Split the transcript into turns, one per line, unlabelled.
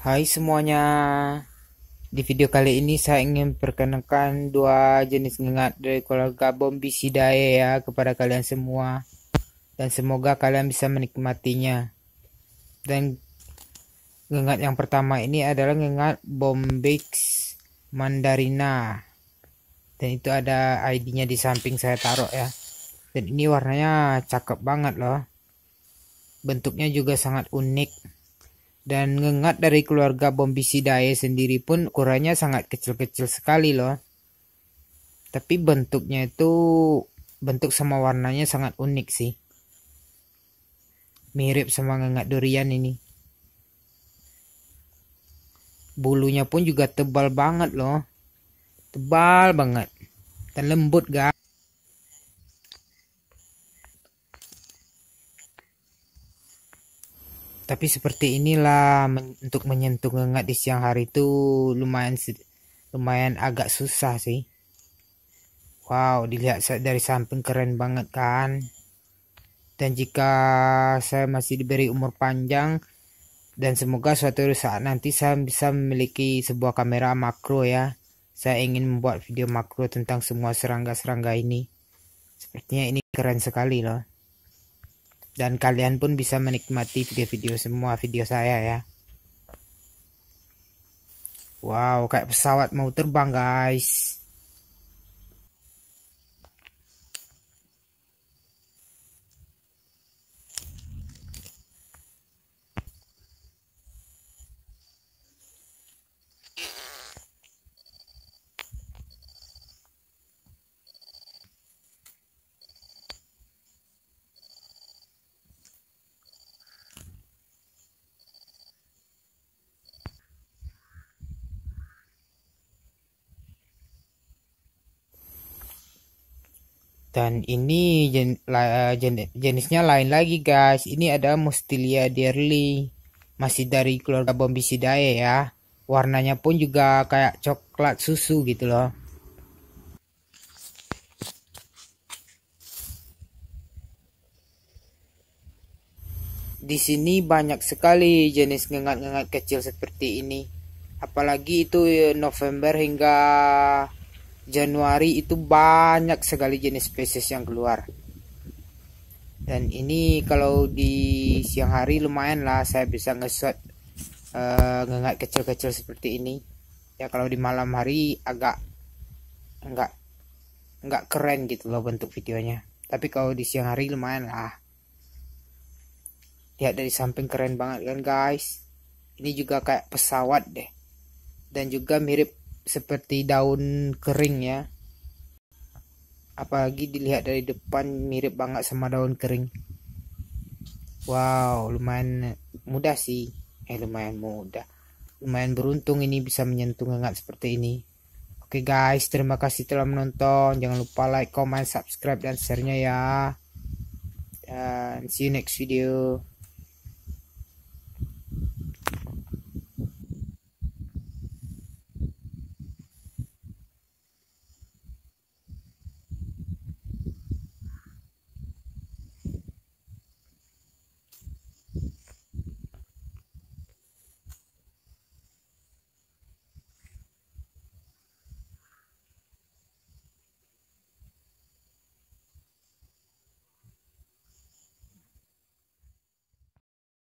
Hai semuanya Di video kali ini saya ingin perkenalkan dua jenis ngengat dari keluarga Bombisidae ya kepada kalian semua Dan semoga kalian bisa menikmatinya Dan ngengat yang pertama ini adalah ngengat Bombix Mandarina Dan itu ada ID-nya di samping saya taruh ya Dan ini warnanya cakep banget loh Bentuknya juga sangat unik dan ngengat dari keluarga Bombisidae sendiri pun ukurannya sangat kecil-kecil sekali loh. Tapi bentuknya itu bentuk sama warnanya sangat unik sih. Mirip sama ngengat durian ini. Bulunya pun juga tebal banget loh. Tebal banget. Dan lembut gak? tapi seperti inilah men untuk menyentuh ngengat di siang hari itu lumayan lumayan agak susah sih wow dilihat dari samping keren banget kan dan jika saya masih diberi umur panjang dan semoga suatu saat nanti saya bisa memiliki sebuah kamera makro ya saya ingin membuat video makro tentang semua serangga-serangga ini sepertinya ini keren sekali loh dan kalian pun bisa menikmati video-video semua video saya ya wow kayak pesawat mau terbang guys dan ini jen, la, jen, jenisnya lain lagi guys ini ada mustilia derli masih dari keluarga bombisidae ya warnanya pun juga kayak coklat susu gitu loh di sini banyak sekali jenis ngengat-ngengat kecil seperti ini apalagi itu eh, November hingga Januari itu banyak sekali jenis spesies yang keluar dan ini kalau di siang hari lumayan lah saya bisa ngesot uh, ngengat kecil-kecil seperti ini ya kalau di malam hari agak enggak enggak keren gitu loh bentuk videonya tapi kalau di siang hari lumayan lah lihat dari samping keren banget kan guys ini juga kayak pesawat deh dan juga mirip seperti daun kering ya apalagi dilihat dari depan mirip banget sama daun kering wow lumayan mudah sih eh lumayan mudah lumayan beruntung ini bisa menyentuh hangat seperti ini oke guys terima kasih telah menonton jangan lupa like comment subscribe dan sharenya ya dan see you next video